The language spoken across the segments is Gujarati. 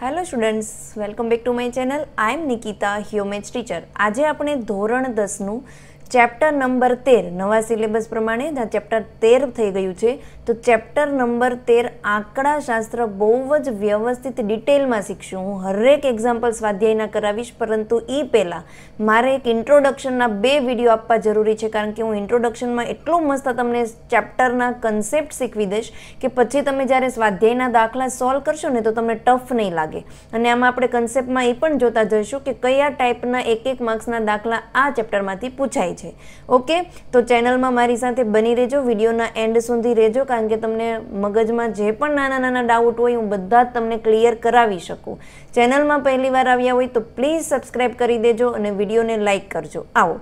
hello students welcome back to my channel I am Nikita હ્યુમેચ ટીચર આજે આપણે ધોરણ દસનું ચેપ્ટર નંબર તેર નવા સિલેબસ પ્રમાણે ચેપ્ટર તેર થઈ ગયું છે તો ચેપ્ટર નંબર તેર આંકડા શાસ્ત્ર બહુ જ વ્યવસ્થિત ડિટેલમાં શીખશું હું હરેક એક્ઝામ્પલ સ્વાધ્યાયના કરાવીશ પરંતુ એ પહેલાં મારે એક ઇન્ટ્રોડક્શનના બે વિડીયો આપવા જરૂરી છે કારણ કે હું ઇન્ટ્રોડક્શનમાં એટલું મસ્ત તમને ચેપ્ટરના કન્સેપ્ટ શીખવી દઈશ કે પછી તમે જ્યારે સ્વાધ્યાયના દાખલા સોલ્વ કરશો ને તો તમને ટફ નહીં લાગે અને આમાં આપણે કન્સેપ્ટમાં એ પણ જોતા જઈશું કે કયા ટાઈપના એક એક માર્ક્સના દાખલા આ ચેપ્ટરમાંથી પૂછાય છે ઓકે તો ચેનલમાં મારી સાથે બની રહેજો વિડીયોના એન્ડ સુધી રહેજો કારણ કે તમને મગજમાં જે પણ નાના નાના ડાઉટ હોય હું બધા જ તમને ક્લિયર કરાવી શકું ચેનલમાં પહેલીવાર આવ્યા હોય તો પ્લીઝ સબસ્ક્રાઈબ કરી દેજો અને વિડીયોને લાઇક કરજો આવો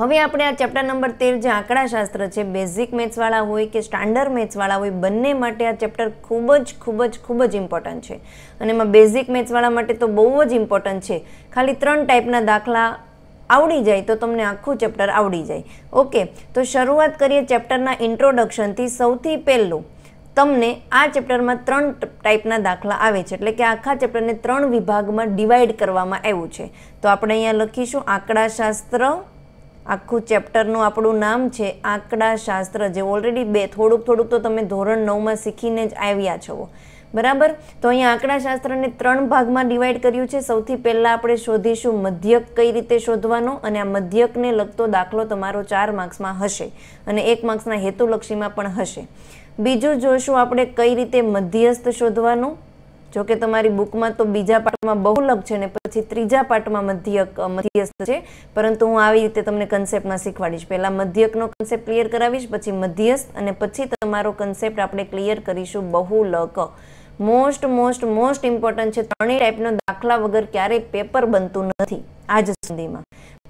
હવે આપણે આ ચેપ્ટર નંબર તેર જે આંકડાશાસ્ત્ર છે બેઝિક મેથ્સવાળા હોય કે સ્ટાન્ડર્ડ મેથ્સવાળા હોય બંને માટે આ ચેપ્ટર ખૂબ જ ખૂબ જ ખૂબ જ ઇમ્પોર્ટન્ટ છે અને એમાં બેઝિક મેથ્સવાળા માટે તો બહુ જ ઇમ્પોર્ટન્ટ છે ખાલી ત્રણ ટાઈપના દાખલા આવડી જાય તો તમને આખું ચેપ્ટર આવડી જાય ઓકે તો શરૂઆત કરીએ ચેપ્ટરના ઇન્ટ્રોડક્શનથી સૌથી પહેલું તમને આ ચેપ્ટરમાં ત્રણ ટાઈપના દાખલા આવે છે એટલે કે આખા ચેપ્ટરને ત્રણ વિભાગમાં ડિવાઈડ કરવામાં આવ્યું છે તો આપણે અહીંયા લખીશું આંકડાશાસ્ત્ર આખું ચેપ્ટરનું આપણું નામ છે આંકડાશાસ્ત્ર જે ઓલરેડી બે થોડુંક થોડુંક તો તમે ધોરણ નવમાં શીખીને જ આવ્યા છો બરાબર તો અહીંયા આંકડાશાસ્ત્રને ત્રણ ભાગમાં ડિવાઈડ કર્યું છે સૌથી પહેલાં આપણે શોધીશું મધ્યક કઈ રીતે શોધવાનો અને આ મધ્યકને લગતો દાખલો તમારો ચાર માર્ક્સમાં હશે અને એક માર્ક્સના હેતુલક્ષીમાં પણ હશે બીજું જોશું આપણે કઈ રીતે મધ્યસ્થ શોધવાનું જો કે તમારી બુકમાં તો બીજા પાઠમાં બહુલક છે ને પછી ત્રીજા પાઠમાં મધ્યક મધ્યસ્થ છે પરંતુ હું આવી રીતે તમને કન્સેપ્ટમાં શીખવાડીશ પહેલાં મધ્યકનો કન્સેપ્ટ ક્લિયર કરાવીશ પછી મધ્યસ્થ અને પછી તમારો કન્સેપ્ટ આપણે ક્લિયર કરીશું બહુ લક મોસ્ટ મોસ્ટ મોસ્ટ ઇમ્પોર્ટન્ટ છે ત્રણેય ટાઈપનો દાખલા વગર ક્યારેય પેપર બનતું નથી આજ સુધીમાં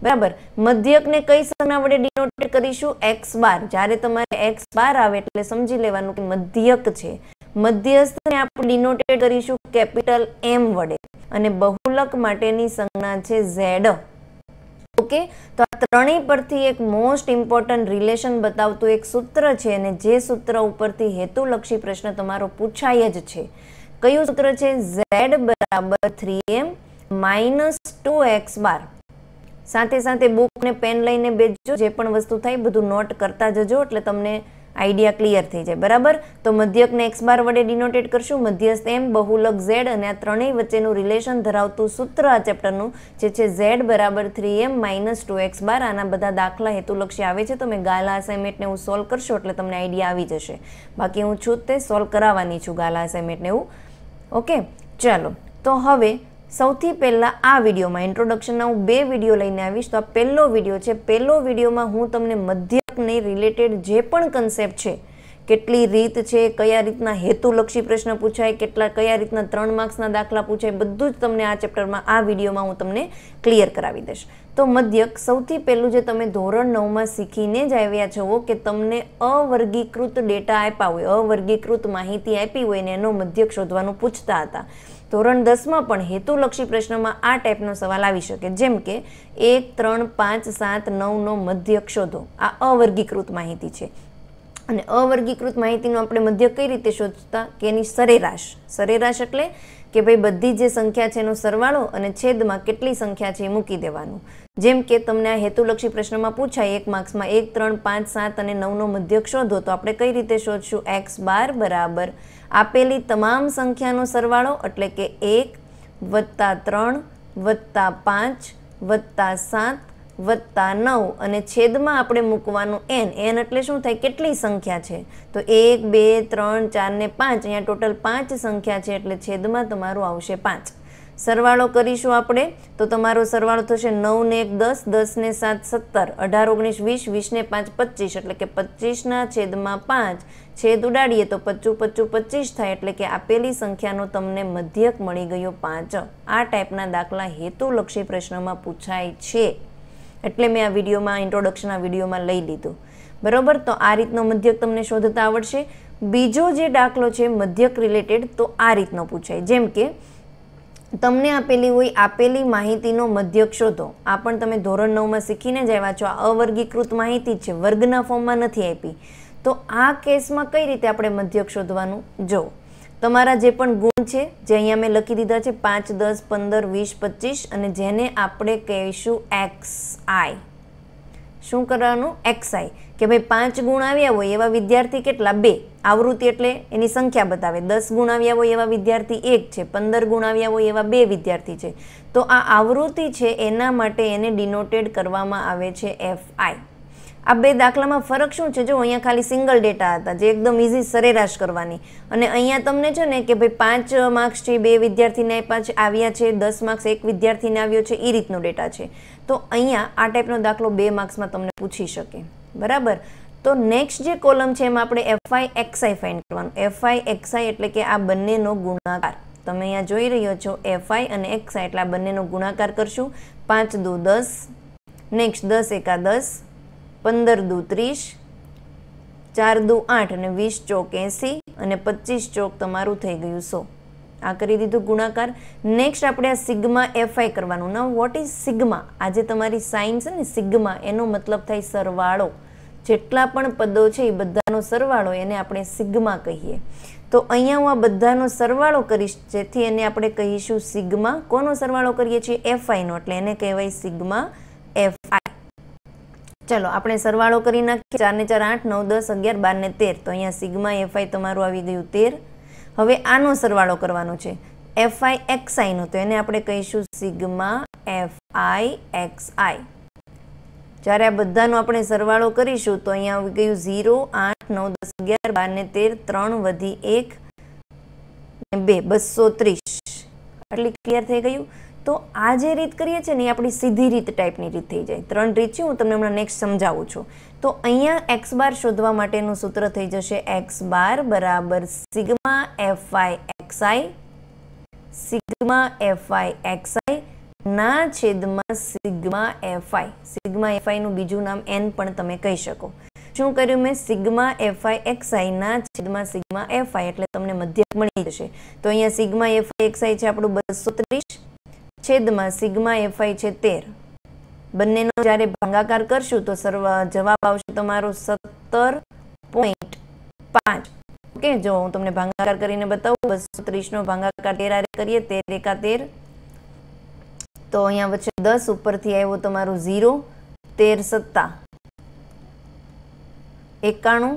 બરાબર મધ્યકને કઈ સંજ્ઞા વડે ડિનોટેટ કરીશું એક્સ બાર જ્યારે તમારે એક્સ બાર આવે એટલે સમજી લેવાનું કે મધ્યક છે મધ્યસ્થને આપણે ડિનોટેડ કરીશું કેપિટલ એમ વડે અને બહુલક માટેની સંજ્ઞા છે ઝેડ ઓકે તો આ ત્રણેય પરથી એક મોસ્ટ ઇમ્પોર્ટન્ટ રિલેશન બતાવતું એક સૂત્ર છે અને જે સૂત્ર ઉપરથી હેતુલક્ષી પ્રશ્ન તમારો પૂછાય જ છે કયું સૂત્ર છે ઝેડ બરાબર three M minus two X bar સાથે સાથે બુક ને પેન લઈને બેસજો જે પણ વસ્તુ થાય બધું નોટ કરતા જજો એટલે તમને આઈડિયા ક્લિયર થઈ જાય બરાબર તો મધ્યકને એક્સ બાર વડે ડિનોટેટ કરશું મધ્યસ્થ એમ બહુલક ઝેડ અને આ ત્રણેય વચ્ચેનું રિલેશન ધરાવતું સૂત્ર આ ચેપ્ટરનું જે છે ઝેડ બરાબર three M minus two X bar આના બધા દાખલા હેતુલક્ષી આવે છે તો મેં ગાલા અસાઇનમેન્ટને હું સોલ્વ કરશો એટલે તમને આઈડિયા આવી જશે બાકી હું છું તે સોલ્વ કરાવવાની છું ગાલા અસાઇનમેન્ટને એવું ઓકે ચાલો તો હવે સૌથી પહેલાં આ વિડીયોમાં ઇન્ટ્રોડક્શનના હું બે વિડીયો લઈને આવીશ તો આ પહેલો વિડીયો છે પહેલો વિડીયોમાં હું તમને મધ્યકને રિલેટેડ જે પણ કન્સેપ્ટ છે કેટલી રીત છે કયા રીતના હેતુલક્ષી પ્રશ્ન પૂછાય કેટલા કયા રીતના ત્રણ માર્ક્સના દાખલા પૂછાય બધું જ તમને આ ચેપ્ટરમાં આ વિડીયોમાં હું તમને ક્લિયર કરાવી દઈશ તો મધ્યક સૌથી પહેલું જે તમે ધોરણ નવમાં શીખીને જ આવ્યા છો કે તમને અવર્ગીકૃત ડેટા આપ્યા હોય અવર્ગીકૃત માહિતી આપી હોય ને એનો મધ્યક શોધવાનું પૂછતા હતા ધોરણ દસમાં પણ હેતુલક્ષી પ્રશ્નમાં આ ટાઈપનો સવાલ આવી શકે જેમ કે એક ત્રણ પાંચ સાત નવનો મધ્યક શોધો આ અવર્ગીકૃત માહિતી છે અને અવર્ગીકૃત માહિતીનું આપણે મધ્ય કઈ રીતે શોધતા કે એની સરેરાશ સરેરાશ એટલે કે ભાઈ બધી જે સંખ્યા છે એનો સરવાળો અને છેદમાં કેટલી સંખ્યા છે એ મૂકી દેવાનું જેમ કે તમને આ હેતુલક્ષી પ્રશ્નમાં પૂછાય એક માર્ક્સમાં એક ત્રણ પાંચ સાત અને નવનો મધ્યક શોધો તો આપણે કઈ રીતે શોધશું એક્સ બાર બરાબર આપેલી તમામ સંખ્યાનો સરવાળો એટલે કે એક વત્તા ત્રણ વત્તા પાંચ વત્તા સાત વત્તા નવ અને છેદમાં આપણે મૂકવાનું એન એન એટલે શું થાય કેટલી સંખ્યા છે તો એક બે ત્રણ ચાર ને પાંચ અહીંયા ટોટલ પાંચ સંખ્યા છે એટલે છેદમાં તમારું આવશે પાંચ સરવાળો કરીશું આપણે તો તમારો સરવાળો થશે નવને એક દસ દસને સાત સત્તર અઢાર ઓગણીસ વીસ વીસને પાંચ પચીસ એટલે કે પચીસના છેદમાં પાંચ છેદ ઉડાડીએ તો પચું પચું પચીસ થાય એટલે કે આપેલી સંખ્યાનો તમને મધ્યક મળી ગયો પાંચ આ ટાઈપના દાખલા હેતુલક્ષી પ્રશ્નમાં પૂછાય છે એટલે મેં આ વિડીયોમાં ઇન્ટ્રોડક્શનના વિડીયોમાં લઈ લીધું બરાબર તો આ રીતનો મધ્યક તમને શોધતા આવડશે બીજો જે દાખલો છે મધ્યક રિલેટેડ તો આ રીતનો પૂછાય જેમ કે તમને આપેલી હોય આપેલી માહિતીનો મધ્યક શોધો આ પણ તમે ધોરણ નવમાં શીખીને જ આવ્યા છો આ અવર્ગીકૃત માહિતી છે વર્ગના ફોર્મમાં નથી આપી તો આ કેસમાં કઈ રીતે આપણે મધ્યક શોધવાનું જો તમારા જે પણ ગુણ છે જે અહીંયા મેં લખી દીધા છે પાંચ દસ પંદર વીસ પચીસ અને જેને આપણે કહીશું એક્સ આઈ શું કરવાનું એક્સ આઈ કે ભાઈ પાંચ ગુણ આવ્યા હોય એવા વિદ્યાર્થી કેટલા બે આવૃત્તિ એટલે એની સંખ્યા બતાવે દસ ગુણ આવ્યા હોય એવા વિદ્યાર્થી એક છે પંદર ગુણ આવ્યા હોય એવા બે વિદ્યાર્થી છે તો આ આવૃત્તિ છે એના માટે એને ડિનોટેડ કરવામાં આવે છે એફ આઈ આ બે દાખલામાં ફરક શું છે જો અહીંયા ખાલી સિંગલ ડેટા હતા જે એકદમ ઇઝી સરેરાશ કરવાની અને અહીંયા તમને છે ને કે ભાઈ પાંચ માર્ક્સ છે બે વિદ્યાર્થીને પાંચ આવ્યા છે દસ માર્ક્સ એક વિદ્યાર્થીને આવ્યો છે એ રીતનો ડેટા છે તો અહીંયા આ ટાઈપનો દાખલો બે માર્ક્સમાં તમને પૂછી શકે બરાબર તો નેક્સ્ટ જે કોલમ છે એમાં આપણે એફઆઈ એક્સઆઈ ફાઇન્ડ કરવાનું એફઆઈ એક્સઆઈ એટલે કે આ બંનેનો ગુણાકાર તમે અહીંયા જોઈ રહ્યો છો એફઆઈ અને એક્સઆઈ એટલે આ બંનેનો ગુણાકાર કરશું પાંચ દુ દસ નેક્સ્ટ દસ એકા દસ પંદર દુ ત્રીસ ચાર દુ આઠ અને વીસ ચોક એંસી અને પચીસ ચોક તમારું થઈ ગયું સો આ કરી દીધું ગુણાકાર નેક્સ્ટ આપણે આ સિગ્મા એફઆઈ કરવાનું ના વોટ ઇઝ સિગ્મા આજે તમારી સાઇન છે ને સિગ્મા એનો મતલબ થાય સરવાળો જેટલા પણ પદો છે એ બધાનો સરવાળો એને આપણે સિગ્મા કહીએ તો અહીંયા હું આ બધાનો સરવાળો કરીશ જેથી એને આપણે કહીશું સિગ્મા કોનો સરવાળો કરીએ છીએ એફઆઈનો એટલે એને કહેવાય સિગ્મા એફઆઈ ચલો આપણે સરવાળો કરી નાખીએ ચારને ચાર આઠ નવ દસ અગિયાર બાર ને તેર તો અહીંયા સિગ્મા એફઆઈ તમારું આવી ગયું તેર હવે આનો સરવાળો કરવાનો છે એફ આઈ એક્સ આઈનો તો એને આપણે કહીશું sigma F I X I જ્યારે આ બધાનો આપણે સરવાળો કરીશું તો અહીંયા આવી ગયું ઝીરો આઠ નવ દસ અગિયાર બાર ને તેર ત્રણ વધી એક બે બસો ત્રીસ આટલી ક્લિયર થઈ ગયું તો આ જે રીત કરીએ છીએ ને એ આપણી સીધી રીત ટાઈપની રીત થઈ જાય ત્રણ રીત છે હું તમને હમણાં નેક્સ્ટ સમજાવું છું તો અહીંયા એક્સ બાર શોધવા માટેનું સૂત્ર થઈ જશે એક્સ બાર બરાબર sigma F I X I sigma F I X I ના છેદમાં sigma F I sigma F આઈનું બીજું નામ એન પણ તમે કહી શકો શું કર્યું મેં સિગ્મા એફઆઈ ના છેદમાં સિગ્મા એફઆઈ એટલે તમને મધ્યક મળી જશે તો અહીંયા સિગ્મા એફઆઈ એક્સઆઈ છે આપણું બસો ત્રીસ છેદમાં સિગ્મા એફઆઈ છે તેર બંનેનો જ્યારે ભાંગાકાર કરશું તો સર્વ જવાબ આવશે તમારો સત્તર પોઈન્ટ પાંચ ઓકે જો હું તમને ભાંગાકાર કરીને બતાવું બસો ત્રીસનો ભાંગાકાર તેર આરે કરીએ તેર એકા તેર તો અહીંયા વચ્ચે દસ ઉપરથી આવ્યો તમારું ઝીરો તેર સત્તા એકાણું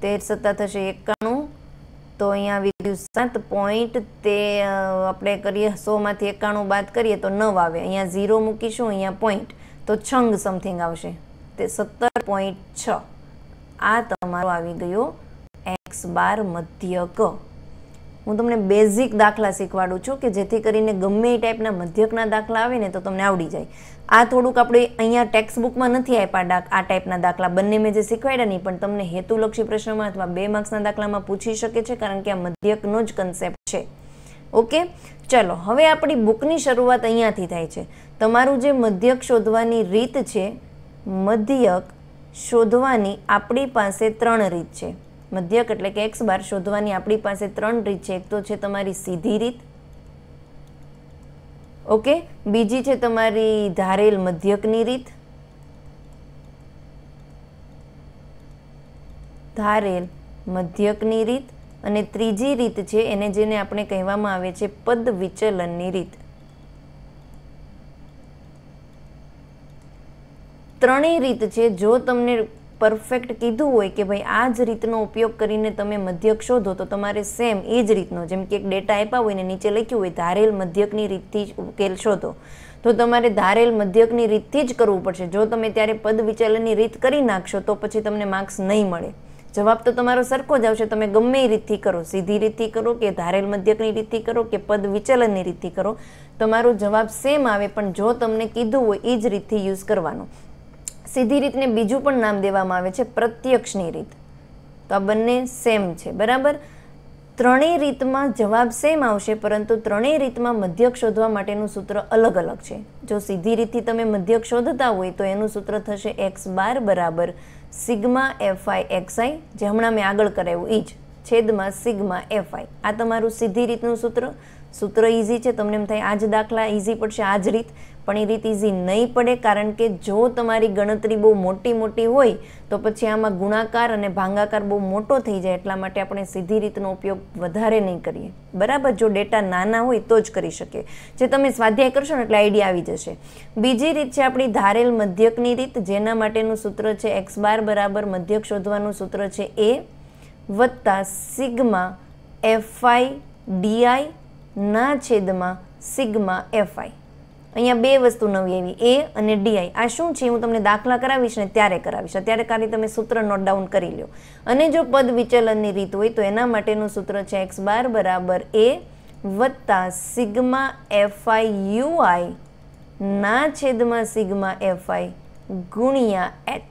તેર સત્તા થશે એકાણું તો અહીંયા વિધ્યુ સાત પોઈન્ટ તે આપણે કરીએ સોમાંથી એકાણું બાદ કરીએ તો નવ આવે અહીંયા ઝીરો મૂકીશું અહીંયા પોઈન્ટ તો છંગ સમથિંગ આવશે તે સત્તર પોઈન્ટ છ આ તમારો આવી ગયો એક્સ બાર મધ્યક હું તમને બેઝિક દાખલા શીખવાડું છું કે જેથી કરીને ગમે એ ટાઈપના મધ્યકના દાખલા આવે ને તો તમને આવડી જાય આ થોડુંક આપણે અહીંયા ટેક્સ્ટ બુકમાં નથી આપ્યા આ ટાઈપના દાખલા બંને મેં જે શીખવાડ્યા નહીં પણ તમને હેતુલક્ષી પ્રશ્નમાં અથવા બે માર્ક્સના દાખલામાં પૂછી શકે છે કારણ કે આ મધ્યકનો જ કન્સેપ્ટ છે ઓકે ચલો હવે આપણી બુકની શરૂઆત અહીંયાથી થાય છે તમારું જે મધ્યક શોધવાની રીત છે મધ્યક શોધવાની આપણી પાસે ત્રણ રીત છે મધ્યક એટલે કે એક્સ બાર શોધવાની આપણી પાસે ત્રણ રીત છે એક તો છે તમારી સીધી રીત ઓકે બીજી છે તમારી ધારેલ મધ્યકની રીત ધારેલ મધ્યકની રીત અને ત્રીજી રીત છે એને જેને આપણે કહેવામાં આવે છે પદ વિચલનની રીત ત્રણેય રીત છે જો તમને પરફેક્ટ કીધું હોય કે ભાઈ આ જ રીતનો ઉપયોગ કરીને તમે મધ્યક શોધો તો તમારે સેમ એ જ રીતનો જેમ કે એક ડેટા આપ્યા હોય ને નીચે લખ્યું હોય ધારેલ મધ્યકની રીતથી જ ઉકેલ શોધો તો તમારે ધારેલ મધ્યકની રીતથી જ કરવું પડશે જો તમે ત્યારે પદ વિચલનની રીત કરી નાખશો તો પછી તમને માર્ક્સ નહીં મળે જવાબ તો તમારો સરખો જ આવશે તમે ગમે એ રીતથી કરો સીધી રીતથી કરો કે ધારેલ મધ્યકની રીતથી કરો કે પદ વિચલનની રીતથી કરો તમારો જવાબ સેમ આવે પણ જો તમને કીધું હોય એ જ રીતથી યુઝ કરવાનો સીધી રીતને બીજું પણ નામ દેવામાં આવે છે પ્રત્યક્ષની રીત તો આ બંને સેમ છે બરાબર ત્રણેય રીતમાં જવાબ સેમ આવશે પરંતુ ત્રણેય રીતમાં મધ્યક શોધવા માટેનું સૂત્ર અલગ અલગ છે જો સીધી રીતથી તમે મધ્યક શોધતા હોય તો એનું સૂત્ર થશે એક્સ બાર બરાબર સિગ્મા એફઆઈ એક્સઆઈ જે હમણાં મેં આગળ કરાવ્યું એ જ છેદમાં સિગ્મા એફઆઈ આ તમારું સીધી રીતનું સૂત્ર સૂત્ર ઇઝી છે તમને એમ થાય આ જ દાખલા ઇઝી પડશે આ જ રીત પણ એ રીત ઇઝી નહીં પડે કારણ કે જો તમારી ગણતરી બહુ મોટી મોટી હોય તો પછી આમાં ગુણાકાર અને ભાંગાકાર બહુ મોટો થઈ જાય એટલા માટે આપણે સીધી રીતનો ઉપયોગ વધારે નહીં કરીએ બરાબર જો ડેટા નાના હોય તો જ કરી શકીએ જે તમે સ્વાધ્યાય કરશો ને એટલે આઈડિયા આવી જશે બીજી રીત છે આપણી ધારેલ મધ્યકની રીત જેના માટેનું સૂત્ર છે એક્સ બાર બરાબર મધ્યક શોધવાનું સૂત્ર છે એ વત્તા સિગ્મા એફઆઈ ડીઆઈ ના છેદમાં સિગ્મા એફઆઈ અહીંયા બે વસ્તુ નવી આવી એ અને ડીઆઈ આ શું છે હું તમને દાખલા કરાવીશ ને ત્યારે કરાવીશ અત્યારે ખાલી તમે સૂત્ર નોટ ડાઉન કરી લો અને જો પદ વિચલનની રીત હોય તો એના માટેનું સૂત્ર છે એક્સ બાર બરાબર એ વત્તા સિગ્મા એફઆઈ યુઆઈ ના છેદમાં સિગ્મા એફઆઈ ગુણ્યા એચ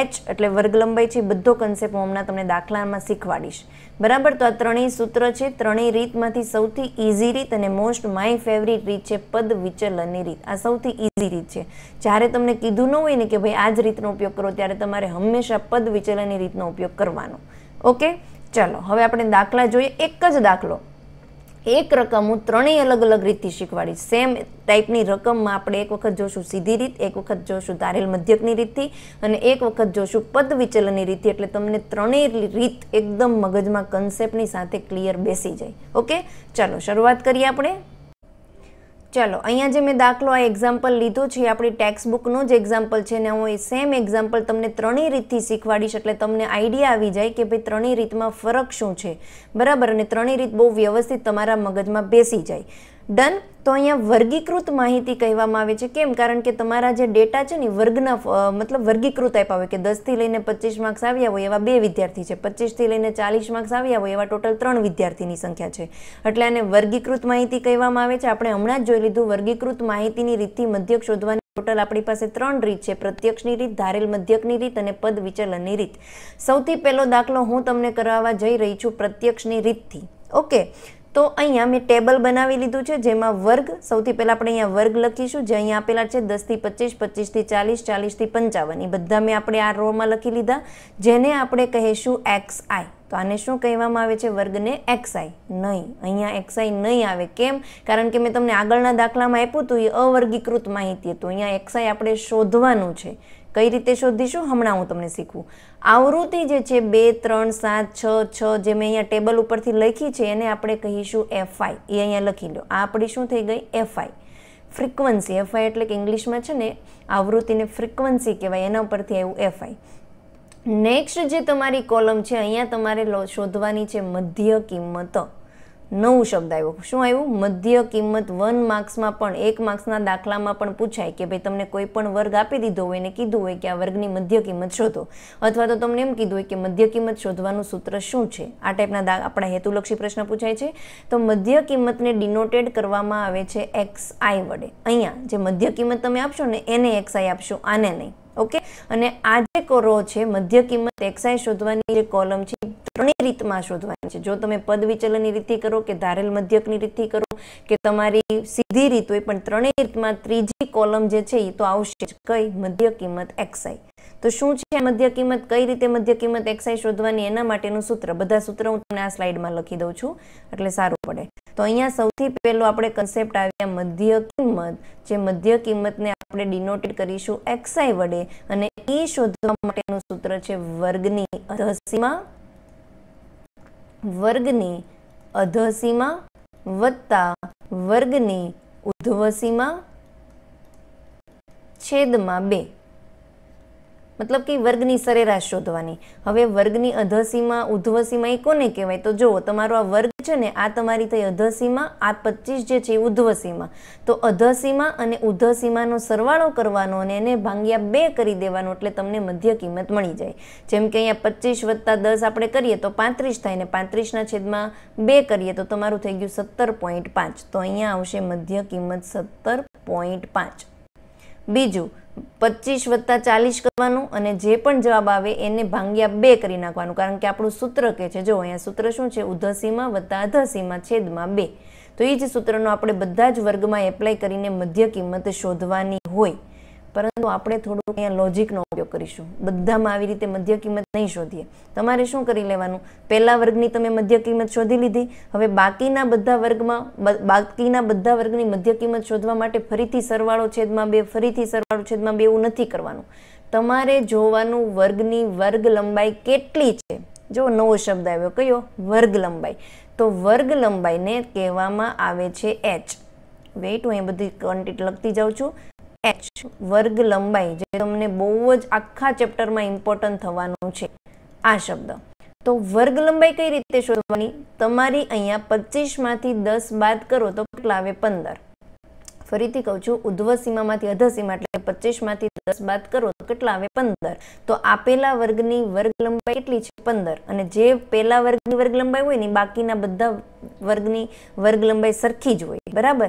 એચ એટલે વર્ગ લંબાઈ છે બધો કન્સેપ્ટ હું હમણાં તમને દાખલામાં શીખવાડીશ બરાબર તો આ ત્રણેય સૂત્ર છે ત્રણેય રીતમાંથી સૌથી ઇઝી રીત અને મોસ્ટ માય ફેવરિટ રીત છે પદ વિચલનની રીત આ સૌથી ઇઝી રીત છે જ્યારે તમને કીધું ન હોય ને કે ભાઈ આ જ રીતનો ઉપયોગ કરો ત્યારે તમારે હંમેશા પદ વિચલનની રીતનો ઉપયોગ કરવાનો ઓકે ચાલો હવે આપણે દાખલા જોઈએ એક જ દાખલો એક રકમ હું ત્રણેય અલગ અલગ રીતથી શીખવાડીશ સેમ ટાઈપની રકમમાં આપણે એક વખત જોશું સીધી રીત એક વખત જોશું ધારેલ મધ્યકની રીતથી અને એક વખત જોશું પદ વિચલનની રીતથી એટલે તમને ત્રણેય રીત એકદમ મગજમાં કન્સેપ્ટની સાથે ક્લિયર બેસી જાય ઓકે ચાલો શરૂઆત કરીએ આપણે ચાલો અહીંયા જે મેં દાખલો આ એક્ઝામ્પલ લીધો છે આપણી ટેક્સ બુકનો જ એક્ઝામ્પલ છે ને હું એ સેમ એક્ઝામ્પલ તમને ત્રણેય રીતથી શીખવાડીશ એટલે તમને આઈડિયા આવી જાય કે ભાઈ ત્રણેય રીતમાં ફરક શું છે બરાબર અને ત્રણેય રીત બહુ વ્યવસ્થિત તમારા મગજમાં બેસી જાય ડન તો અહીંયા વર્ગીકૃત માહિતી કહેવામાં આવે છે કેમ કારણ કે તમારા જે ડેટા છે ને વર્ગના મતલબ વર્ગીકૃત આપ્યા હોય કે દસથી લઈને પચીસ માર્ક્સ આવ્યા હોય એવા બે વિદ્યાર્થી છે પચીસથી લઈને ચાલીસ માર્ક્સ આવ્યા હોય એવા ટોટલ ત્રણ વિદ્યાર્થીની સંખ્યા છે એટલે આને વર્ગીકૃત માહિતી કહેવામાં આવે છે આપણે હમણાં જ જોઈ લીધું વર્ગીકૃત માહિતીની રીતથી મધ્યક શોધવાની ટોટલ આપણી પાસે ત્રણ રીત છે પ્રત્યક્ષની રીત ધારેલ મધ્યકની રીત અને પદ વિચલનની રીત સૌથી પહેલો દાખલો હું તમને કરાવવા જઈ રહી છું પ્રત્યક્ષની રીતથી ઓકે તો અહીંયા મેં ટેબલ બનાવી લીધું છે જેમાં વર્ગ સૌથી પહેલાં આપણે અહીંયા વર્ગ લખીશું જે અહીંયા આપેલા છે દસથી પચીસ પચીસથી ચાલીસ ચાલીસથી પંચાવન એ બધા મેં આપણે આ રોમાં લખી લીધા જેને આપણે કહીશું એક્સ આઈ તો આને શું કહેવામાં આવે છે વર્ગને એક્સઆઈ નહીં અહીંયા એક્સઆઈ નહીં આવે કેમ કારણ કે મેં તમને આગળના દાખલામાં આપ્યું હતું એ અવર્ગીકૃત માહિતી હતું અહીંયા એક્સઆઈ આપણે શોધવાનું છે કઈ રીતે શોધીશું હમણાં હું તમને શીખવું આવૃત્તિ જે છે બે ત્રણ સાત છ છ જે મેં અહીંયા ટેબલ ઉપરથી લખી છે એને આપણે કહીશું એફઆઈ એ અહીંયા લખી લો આ આપણી શું થઈ ગઈ એફઆઈ ફ્રિકવન્સી એફઆઈ એટલે કે ઇંગ્લિશમાં છે ને આવૃત્તિને ફ્રિકવન્સી કહેવાય એના ઉપરથી આવ્યું એફઆઈ નેક્સ્ટ જે તમારી કોલમ છે અહીંયા તમારે શોધવાની છે મધ્ય કિંમત નવું શબ્દ આવ્યો શું આવ્યું મધ્ય કિંમત વન માર્ક્સમાં પણ એક માર્ક્સના દાખલામાં પણ પૂછાય કે ભાઈ તમને કોઈ પણ વર્ગ આપી દીધો હોય ને કીધું હોય કે આ વર્ગની મધ્ય કિંમત શોધો અથવા તો તમને એમ કીધું હોય કે મધ્ય કિંમત શોધવાનું સૂત્ર શું છે આ ટાઈપના આપણા હેતુલક્ષી પ્રશ્ન પૂછાય છે તો મધ્ય કિંમતને ડિનોટેડ કરવામાં આવે છે એક્સ આઈ વડે અહીંયા જે મધ્ય કિંમત તમે આપશો ને એને એક્સ આઈ આપશો આને નહીં ઓકે અને આ જે કરો છે મધ્ય કિંમત એક્સાઈ શોધવાની જે કોલમ છે ત્રણેય રીતમાં શોધવાની છે જો તમે પદ વિચલનની રીતથી કરો કે ધારેલ મધ્યકની રીતથી કરો કે તમારી સીધી રીત હોય પણ ત્રણેય રીતમાં ત્રીજી કોલમ જે છે એ તો આવશે જ કઈ મધ્ય કિંમત એક્સાઈ તો શું છે મધ્ય કિંમત કઈ રીતે મધ્ય કિંમત એક્સાઈ શોધવાની એના માટેનું સૂત્ર બધા સૂત્ર હું તમને આ સ્લાઇડમાં લખી દઉં છું એટલે સારું પડે તો અહીંયા સૌથી પહેલો આપણે કન્સેપ્ટ આવ્યા મધ્ય કિંમત જે મધ્ય કિંમતને આપણે ડિનોટેડ કરીશું એક્સઆઈ વડે અને ઈ e શોધવા માટેનું સૂત્ર છે વર્ગની અધસીમા વર્ગની અધસીમા વત્તા વર્ગની ઉધ્વસીમા છેદમાં બે મતલબ કે વર્ગની સરેરાશ શોધવાની હવે વર્ગની અધસીમા ઉધ્વસીમા એ કોને કહેવાય તો જુઓ તમારો આ વર્ગ છે ને આ તમારી થઈ અધસીમા આ પચીસ જે છે એ ઉધ્વસીમા તો અધસીમા અને ઉધસીમાનો સરવાળો કરવાનો અને એને ભાંગ્યા બે કરી દેવાનો એટલે તમને મધ્ય કિંમત મળી જાય જેમ કે અહીંયા પચીસ વત્તા દસ આપણે કરીએ તો પાંત્રીસ થાય ને પાંત્રીસના છેદમાં બે કરીએ તો તમારું થઈ ગયું સત્તર પોઈન્ટ પાંચ તો અહીંયા આવશે મધ્ય કિંમત સત્તર પોઈન્ટ પાંચ બીજું પચીસ વત્તા ચાલીસ કરવાનું અને જે પણ જવાબ આવે એને ભાંગ્યા બે કરી નાખવાનું કારણ કે આપણું સૂત્ર કે છે જો અહીંયા સૂત્ર શું છે ઉધસીમાં વત્તા અધસીમાં છેદમાં બે તો એ જ સૂત્રનો આપણે બધા જ વર્ગમાં એપ્લાય કરીને મધ્ય કિંમત શોધવાની હોય પરંતુ આપણે થોડું અહીંયા લોજિકનો ઉપયોગ કરીશું બધામાં આવી રીતે મધ્ય કિંમત નહીં શોધીએ તમારે શું કરી લેવાનું પહેલા વર્ગની તમે મધ્ય કિંમત શોધી લીધી હવે બાકીના બધા વર્ગમાં બાકીના બધા વર્ગની મધ્ય કિંમત શોધવા માટે ફરીથી સરવાળો છેદમાં બે ફરીથી સરવાળો છેદમાં બે એવું નથી કરવાનું તમારે જોવાનું વર્ગની વર્ગ લંબાઈ કેટલી છે જો નવો શબ્દ આવ્યો કયો વર્ગ લંબાઈ તો વર્ગ લંબાઈને કહેવામાં આવે છે એચ વેઇટ હું એ બધી ક્વોન્ટિટી લખતી જાઉં છું એચ વર્ગ લંબાઈ જે તમને બહુ જ આખા ચેપ્ટરમાં ઇમ્પોર્ટન્ટ થવાનો છે આ શબ્દ તો વર્ગ લંબાઈ કઈ રીતે શોધવાની તમારી અહીંયા પચીસમાંથી દસ બાદ કરો તો આવે પંદર ફરીથી કહું છું ઉધ્વ સીમામાંથી અધસીમા એટલે પચીસમાંથી દસ બાદ કરો તો કેટલા આવે પંદર તો આપેલા વર્ગની વર્ગ લંબાઈ કેટલી છે પંદર અને જે પેલા વર્ગની વર્ગ લંબાઈ હોય ને બાકીના બધા વર્ગની વર્ગ લંબાઈ સરખી જ હોય બરાબર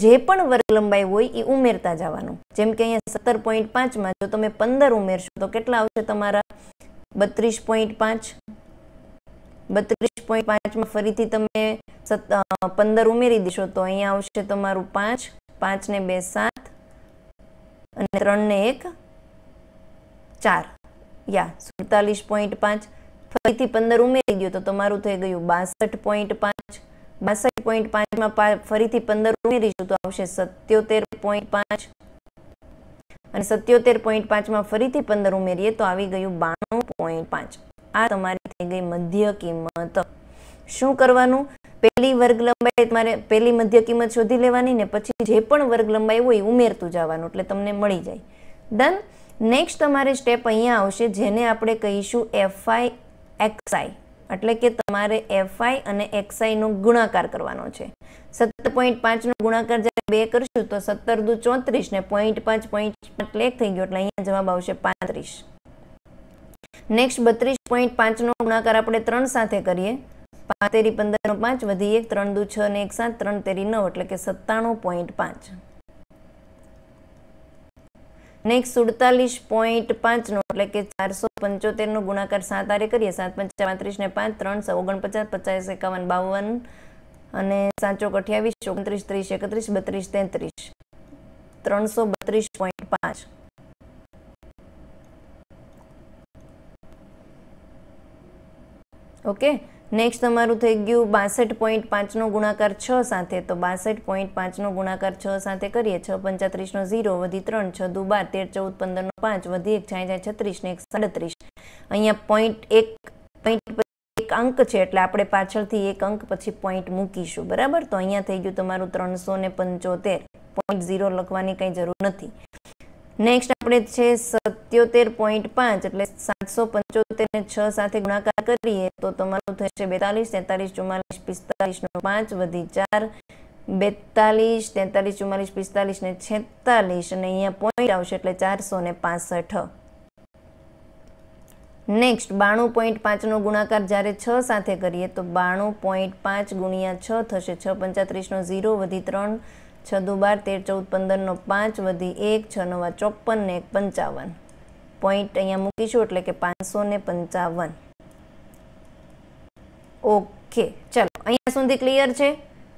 જે પણ વર્ગ લંબાઈ હોય એ ઉમેરતા જવાનું જેમ કે અહીંયા સત્તર પોઈન્ટ પાંચમાં જો તમે પંદર ઉમેરશો તો કેટલા આવશે તમારા બત્રીસ પોઈન્ટ પાંચ બત્રીસ પોઈન્ટ પાંચમાં ફરીથી તમે પંદર ઉમેરી દેશો તો અહીંયા આવશે તમારું પાંચ પાંચ ને બે સાત અને ત્રણ ને એક ચાર યા સુડતાલીસ પોઈન્ટ પાંચ ફરીથી પંદર ઉમેરી દો તો તમારું થઈ ગયું બાસઠ પોઈન્ટ પાંચ બાસઠ પોઈન્ટ પાંચમાં ફરીથી પંદર ઉમેરીશું તો આવશે સત્યોતેર પોઈન્ટ પાંચ અને સત્યોતેર પોઈન્ટ પાંચમાં ફરીથી પંદર ઉમેરીએ તો આવી ગયું બાણું પોઈન્ટ પાંચ આ તમારી થઈ ગઈ મધ્ય કિંમત શું કરવાનું પહેલી વર્ગ લંબાઈ તમારે પહેલી મધ્ય કિંમત શોધી લેવાની ને પછી જે પણ વર્ગ લંબાઈ હોય ઉમેરતું જવાનું એટલે તમને મળી જાય ડન નેક્સ્ટ તમારે સ્ટેપ અહીંયા આવશે જેને આપણે કહીશું એફઆઈ એક્સઆઈ એટલે કે તમારે એફઆઈ અને એક્સઆઈનો ગુણાકાર કરવાનો છે સત્તર પોઈન્ટ પાંચનો ગુણાકાર જ્યારે બે કરશું તો સત્તર દુ ચોત્રીસ ને પોઈન્ટ પાંચ પોઈન્ટ એટલે થઈ ગયો એટલે અહીંયા જવાબ આવશે પાંત્રીસ નેક્સ્ટ બત્રીસ પોઈન્ટ પાંચનો ગુણાકાર આપણે ત્રણ સાથે કરીએ પાંતેરી પંદરનો પાંચ વધી એક ત્રણ દુ છ ને એક સાત ત્રણ તેરી નવ એટલે કે સત્તાણું પોઈન્ટ પાંચ નેક્સ્ટ સુડતાલીસ પોઈન્ટ પાંચનો એટલે કે ચારસો પંચોતેરનો ગુણાકાર સાત આરે કરીએ સાત પંચા ને પાંચ ત્રણ સો ઓગણપચાસ પચાસ એકાવન બાવન અને સાચો અઠ્યાવીસ ઓગણત્રીસ ત્રીસ એકત્રીસ બત્રીસ તેત્રીસ ત્રણસો બત્રીસ પોઈન્ટ પાંચ ઓકે નેક્સ્ટ તમારું થઈ ગયું બાસઠ પોઈન્ટ પાંચનો ગુણાકાર છ સાથે તો બાસઠ પોઈન્ટ પાંચનો ગુણાકાર છ સાથે કરીએ છ પંચાત્રીસનો ઝીરો વધી ત્રણ છ દુ બાર તેર ચૌદ પંદરનો પાંચ વધી એક છાંય જાય છત્રીસને એક સાડત્રીસ અહીંયા પોઈન્ટ એક પોઈન્ટ એક અંક છે એટલે આપણે પાછળથી એક અંક પછી પોઈન્ટ મૂકીશું બરાબર તો અહીંયા થઈ ગયું તમારું ત્રણસો ને પંચોતેર પોઈન્ટ ઝીરો લખવાની કંઈ જરૂર નથી નેક્સ્ટ આપણે છે સત્યોતેર પાંચ એટલે સાતસો પંચોતેરને છ સાથે ગુણાકાર કરીએ તો તમારું થશે બેતાલીસ તેતાલીસ ચુમ્માલીસ પિસ્તાલીસનો પાંચ વધી ચાર બેતાલીસ તેતાલીસ ચુમ્માલીસ પિસ્તાલીસ ને છેતાલીસ અને અહીંયા પોઈન્ટ આવશે એટલે ચારસો ને પાસઠ નેક્સ્ટ બાણું પોઈન્ટ પાંચનો ગુણાકાર જ્યારે છ સાથે કરીએ તો બાણું પોઈન્ટ પાંચ ગુણ્યા છ થશે છ પંચાત્રીસનો ઝીરો વધી ત્રણ છ બાર તેર ચૌદ પંદરનો પાંચ વધી એક છ નવા ચોપન ને એક પંચાવન પોઈન્ટ અહીંયા મૂકીશું એટલે કે પાંચસો ને પંચાવન ઓકે ચાલો અહીંયા સુધી ક્લિયર છે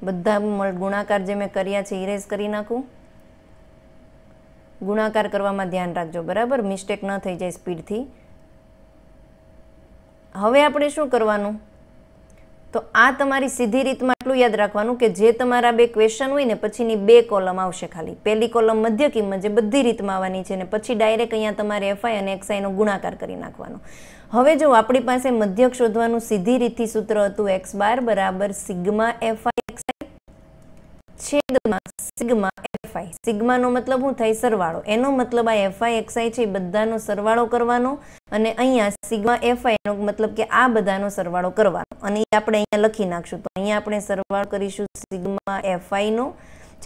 બધા ગુણાકાર જે મેં કર્યા છે ઇરેઝ કરી નાખું ગુણાકાર કરવામાં ધ્યાન રાખજો બરાબર મિસ્ટેક ન થઈ જાય સ્પીડથી હવે આપણે શું કરવાનું તો આ તમારી સીધી રીતમાં એટલું યાદ રાખવાનું કે જે તમારા બે ક્વેશ્ચન હોય ને પછીની બે કોલમ આવશે ખાલી પહેલી કોલમ મધ્ય કિંમત જે બધી રીતમાં આવવાની છે ને પછી ડાયરેક્ટ અહીંયા તમારે એફઆઈ અને એક્સઆઈનો ગુણાકાર કરી નાખવાનો હવે જો આપણી પાસે મધ્યક શોધવાનું સીધી રીતથી સૂત્ર હતું એક્સ બાર બરાબર સિગ્મા એફઆઈ એક્સઆઈ છેદમાં સિગ્મા એફઆઈ સિગ્માનો મતલબ હું થાય સરવાળો એનો મતલબ આ એફઆઈ એક્સઆઈ છે બધાનો સરવાળો કરવાનો અને અહીંયા સિગ્મા નો મતલબ કે આ બધાનો સરવાળો કરવાનો અને આપણે અહીંયા લખી નાખશું તો અહીંયા આપણે સરવાળો કરીશું સિગ્મા નો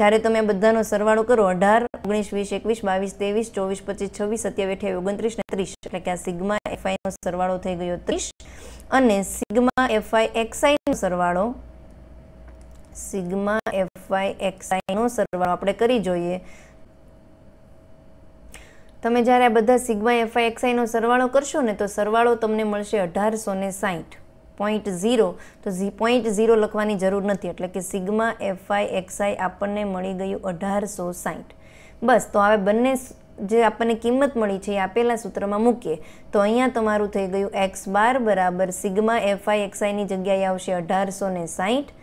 જ્યારે તમે બધાનો સરવાળો કરો અઢાર ઓગણીસ વીસ એકવીસ બાવીસ ત્રેવીસ ચોવીસ પચીસ છવ્વીસ સત્યાવીસ અઠ્યાવીસ ઓગણત્રીસ ને ત્રીસ એટલે કે આ સિગ્મા એફઆઈનો સરવાળો થઈ ગયો ત્રીસ અને સિગ્મા એફઆઈ એક્સઆઈ નો સરવાળો સિગ્મા એફવાય નો સરવાળો આપણે કરી જોઈએ તમે જ્યારે આ બધા સિગ્મા એફઆઈ નો સરવાળો કરશો ને તો સરવાળો તમને મળશે અઢારસો ને સાહીઠ પોઈન્ટ ઝીરો તો ઝી પોઈન્ટ ઝીરો લખવાની જરૂર નથી એટલે કે સિગ્મા એફઆઈ એક્સઆઈ આપણને મળી ગયું અઢારસો સાહીઠ બસ તો હવે બંને જે આપણને કિંમત મળી છે એ આપેલા સૂત્રમાં મૂકીએ તો અહીંયા તમારું થઈ ગયું એક્સ બાર બરાબર સિગ્મા એફઆઈ એક્સઆઈની જગ્યાએ આવશે અઢારસો ને સાહીઠ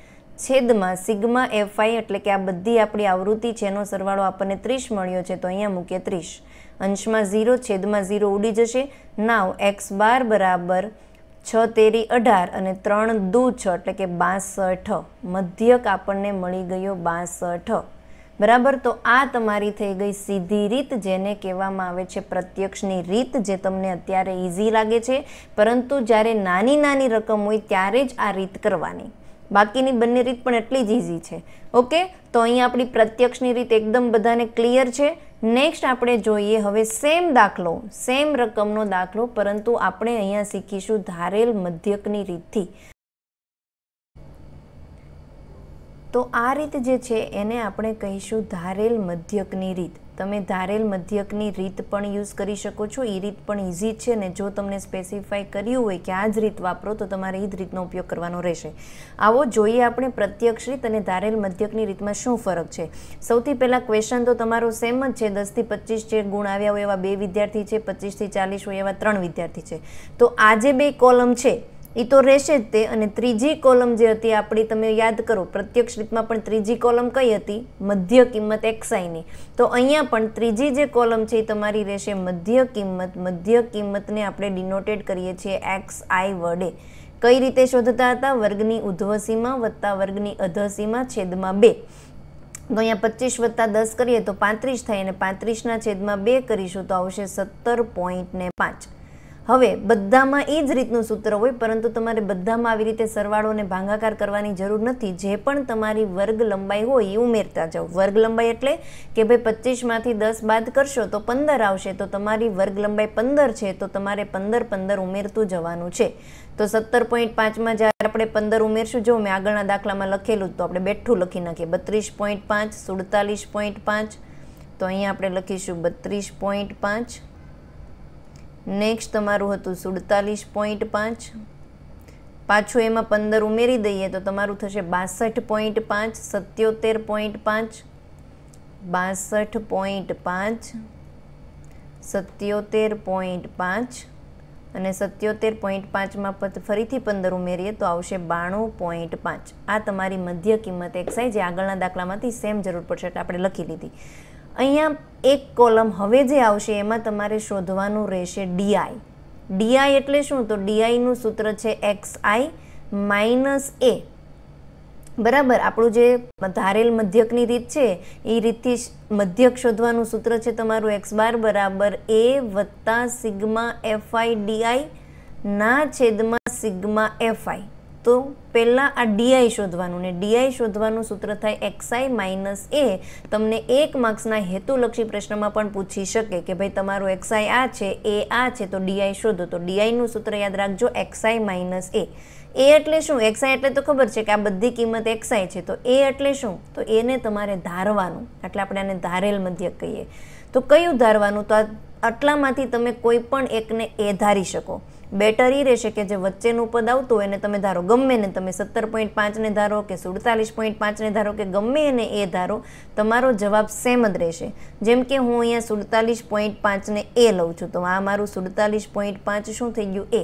છેદમાં સિગ્મા એફ એટલે કે આ બધી આપણી આવૃત્તિ છે એનો સરવાળો આપણને ત્રીસ મળ્યો છે તો અહીંયા મૂકીએ ત્રીસ અંશમાં ઝીરો છેદમાં ઝીરો ઉડી જશે નાવ એક્સ બાર બરાબર છ તેરી અઢાર અને ત્રણ દુ છ એટલે કે બાસઠ મધ્યક આપણને મળી ગયો બાસઠ બરાબર તો આ તમારી થઈ ગઈ સીધી રીત જેને કહેવામાં આવે છે પ્રત્યક્ષની રીત જે તમને અત્યારે ઇઝી લાગે છે પરંતુ જ્યારે નાની નાની રકમ હોય ત્યારે જ આ રીત કરવાની બાકીની બંને રીત પણ એટલી જ ઇઝી છે ઓકે તો અહીં આપણી પ્રત્યક્ષની રીત એકદમ બધાને ક્લિયર છે નેક્સ્ટ આપણે જોઈએ હવે સેમ દાખલો સેમ રકમનો દાખલો પરંતુ આપણે અહીંયા શીખીશું ધારેલ મધ્યકની રીતથી તો આ રીત જે છે એને આપણે કહીશું ધારેલ મધ્યકની રીત તમે ધારેલ મધ્યકની રીત પણ યુઝ કરી શકો છો એ રીત પણ ઇઝી છે ને જો તમને સ્પેસિફાય કર્યું હોય કે આ જ રીત વાપરો તો તમારે એ જ રીતનો ઉપયોગ કરવાનો રહેશે આવો જોઈએ આપણે પ્રત્યક્ષ રીત અને ધારેલ મધ્યકની રીતમાં શું ફરક છે સૌથી પહેલાં ક્વેશ્ચન તો તમારો સેમ જ છે દસથી પચીસ જે ગુણ આવ્યા હોય એવા બે વિદ્યાર્થી છે પચીસથી ચાલીસ હોય એવા ત્રણ વિદ્યાર્થી છે તો આ જે બે કોલમ છે એ તો રહેશે જ તે અને ત્રીજી કોલમ જે હતી આપણી તમે યાદ કરો પ્રત્યક્ષ રીતમાં પણ ત્રીજી કોલમ કઈ હતી મધ્ય કિંમત એક્સાઈની તો અહીંયા પણ ત્રીજી જે કોલમ છે એ તમારી રહેશે મધ્ય કિંમત મધ્ય કિંમતને આપણે ડિનોટેડ કરીએ છીએ એક્સ આઈ વડે કઈ રીતે શોધતા હતા વર્ગની ઉધ્વસીમાં વત્તા વર્ગની અધસીમાં છેદમાં બે તો અહીંયા પચીસ વત્તા દસ કરીએ તો પાંત્રીસ થાય અને પાંત્રીસના છેદમાં બે કરીશું તો આવશે સત્તર પોઈન્ટ ને પાંચ હવે બધામાં એ જ રીતનું સૂત્ર હોય પરંતુ તમારે બધામાં આવી રીતે સરવાળોને ભાંગાકાર કરવાની જરૂર નથી જે પણ તમારી વર્ગ લંબાઈ હોય એ ઉમેરતા જાઓ વર્ગ લંબાઈ એટલે કે ભાઈ પચીસમાંથી દસ બાદ કરશો તો પંદર આવશે તો તમારી વર્ગ લંબાઈ પંદર છે તો તમારે પંદર પંદર ઉમેરતું જવાનું છે તો સત્તર પોઈન્ટ પાંચમાં જ્યારે આપણે પંદર ઉમેરશું જો મેં આગળના દાખલામાં લખેલું તો આપણે બેઠું લખી નાખીએ બત્રીસ પોઈન્ટ પાંચ સુડતાલીસ પોઈન્ટ પાંચ તો અહીંયા આપણે લખીશું બત્રીસ પોઈન્ટ પાંચ નેક્સ્ટ તમારું હતું સુડતાલીસ પોઈન્ટ પાંચ પાછું એમાં પંદર ઉમેરી દઈએ તો તમારું થશે બાસઠ પોઈન્ટ પાંચ સત્યોતેર પોઈન્ટ પાંચ બાસઠ પોઈન્ટ પાંચ સત્યોતેર પોઈન્ટ પાંચ અને સત્યોતેર પોઈન્ટ પાંચમાં ફરીથી પંદર ઉમેરીએ તો આવશે બાણું પોઈન્ટ પાંચ આ તમારી મધ્ય કિંમત એક્સાઈ જે આગળના દાખલામાંથી સેમ જરૂર પડશે આપણે લખી લીધી અહીંયા એક કોલમ હવે જે આવશે એમાં તમારે શોધવાનું રહેશે ડીઆઈ ડીઆઈ એટલે શું તો ડીઆઈનું સૂત્ર છે એક્સ આઈ માઇનસ એ બરાબર આપણું જે ધારેલ મધ્યકની રીત છે એ રીતથી મધ્યક શોધવાનું સૂત્ર છે તમારું એક્સ બાર બરાબર એ વત્તા સિગ્મા એફઆઈ ડીઆઈ ના છેદમાં સિગ્મા એફઆઈ તો પહેલાં આ ડીઆઈ શોધવાનું ને ડીઆઈ શોધવાનું સૂત્ર થાય એક્સઆઈ માઇનસ એ તમને એક માર્ક્સના હેતુલક્ષી પ્રશ્નમાં પણ પૂછી શકે કે ભાઈ તમારું એક્સઆઈ આ છે એ આ છે તો ડીઆઈ શોધો તો ડીઆઈનું સૂત્ર યાદ રાખજો એક્સઆઈ માઇનસ એ એ એટલે શું એક્સઆઈ એટલે તો ખબર છે કે આ બધી કિંમત એક્સઆઈ છે તો એ એટલે શું તો એને તમારે ધારવાનું એટલે આપણે આને ધારેલ મધ્યક કહીએ તો કયું ધારવાનું તો આટલામાંથી તમે કોઈ પણ એકને એ ધારી શકો બેટર એ રહેશે કે જે વચ્ચેનું પદ આવતું એને તમે ધારો ગમે ને તમે સત્તર પોઈન્ટ પાંચને ધારો કે સુડતાલીસ પોઈન્ટ પાંચને ધારો કે ગમે એને એ ધારો તમારો જવાબ સેમ જ રહેશે જેમ કે હું અહીંયા સુડતાલીસ પોઈન્ટ પાંચને એ લઉં છું તો આ મારું સુડતાલીસ પોઈન્ટ પાંચ શું થઈ ગયું એ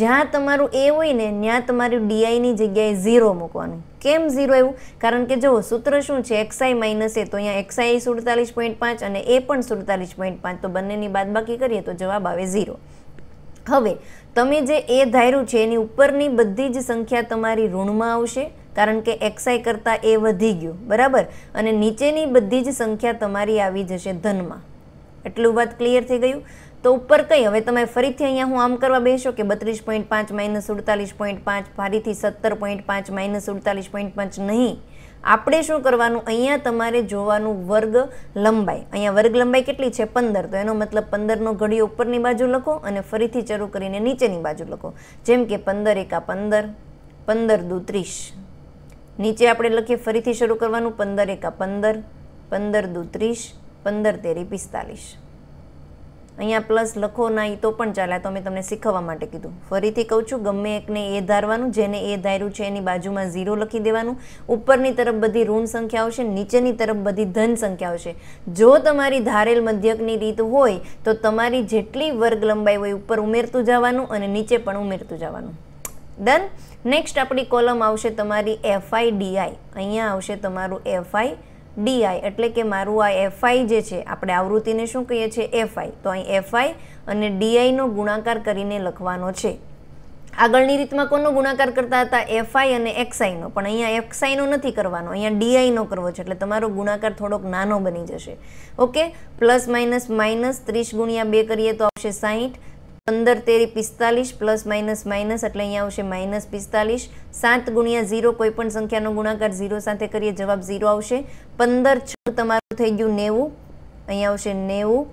જ્યાં તમારું એ હોય ને ત્યાં તમારું ડીઆઈની જગ્યાએ ઝીરો મૂકવાનું કેમ ઝીરો એવું કારણ કે જો સૂત્ર શું છે એક્સઆઈ માઇનસ એ તો અહીંયા એક્સઆઈ સુડતાલીસ પોઈન્ટ પાંચ અને એ પણ સુડતાલીસ પોઈન્ટ પાંચ તો બંનેની બાદબાકી કરીએ તો જવાબ આવે ઝીરો હવે તમે જે એ ધાર્યું છે એની ઉપરની બધી જ સંખ્યા તમારી ઋણમાં આવશે કારણ કે એક્સઆઈ કરતાં એ વધી ગયું બરાબર અને નીચેની બધી જ સંખ્યા તમારી આવી જશે ધનમાં એટલું વાત ક્લિયર થઈ ગયું તો ઉપર કંઈ હવે તમે ફરીથી અહીંયા હું આમ કરવા બેસો કે બત્રીસ પોઈન્ટ પાંચ માઇનસ સુડતાલીસ પોઈન્ટ પાંચ ફરીથી સત્તર પોઈન્ટ પાંચ માઇનસ સુડતાલીસ પોઈન્ટ પાંચ નહીં આપણે શું કરવાનું અહીંયા તમારે જોવાનું વર્ગ લંબાઈ અહીંયા વર્ગ લંબાઈ કેટલી છે પંદર તો એનો મતલબ પંદરનો ઘડી ઉપરની બાજુ લખો અને ફરીથી શરૂ કરીને નીચેની બાજુ લખો જેમ કે પંદર એકા પંદર પંદર દુ ત્રીસ નીચે આપણે લખીએ ફરીથી શરૂ કરવાનું પંદર એકા પંદર પંદર દુ ત્રીસ પંદર તેરી પિસ્તાલીસ અહીંયા પ્લસ લખો ના તો પણ ચાલે તો મેં તમને શીખવવા માટે કીધું ફરીથી કહું છું ગમે એકને એ ધારવાનું જેને એ ધાર્યું છે એની બાજુમાં ઝીરો લખી દેવાનું ઉપરની તરફ બધી ઋણ સંખ્યા આવશે નીચેની તરફ બધી ધન સંખ્યા આવશે જો તમારી ધારેલ મધ્યકની રીત હોય તો તમારી જેટલી વર્ગ લંબાઈ હોય ઉપર ઉમેરતું જવાનું અને નીચે પણ ઉમેરતું જવાનું ડન નેક્સ્ટ આપણી કોલમ આવશે તમારી એફઆઈડીઆઈ અહીંયા આવશે તમારું એફઆઈ ડીઆઈ એટલે કે મારું આ એફઆઈ જે છે આપણે આવૃત્તિને શું કહીએ છીએ એફઆઈ તો અહીં એફઆઈ અને ડીઆઈનો ગુણાકાર કરીને લખવાનો છે આગળની રીતમાં કોનો ગુણાકાર કરતા હતા એફઆઈ અને એક્સઆઈનો પણ અહીંયા એક્સઆઈનો નથી કરવાનો અહીંયા ડીઆઈનો કરવો છે એટલે તમારો ગુણાકાર થોડોક નાનો બની જશે ઓકે પ્લસ માઇનસ માઇનસ ત્રીસ ગુણ્યા બે કરીએ તો આવશે સાહીઠ પંદર તેરી પિસ્તાલીસ પ્લસ માઇનસ માઇનસ એટલે અહીંયા આવશે માઇનસ પિસ્તાલીસ સાત ગુણ્યા ઝીરો કોઈપણ સંખ્યાનો ગુણાકાર ઝીરો સાથે કરીએ જવાબ ઝીરો આવશે પંદર છ તમારું થઈ ગયું નેવું અહીંયા આવશે નેવું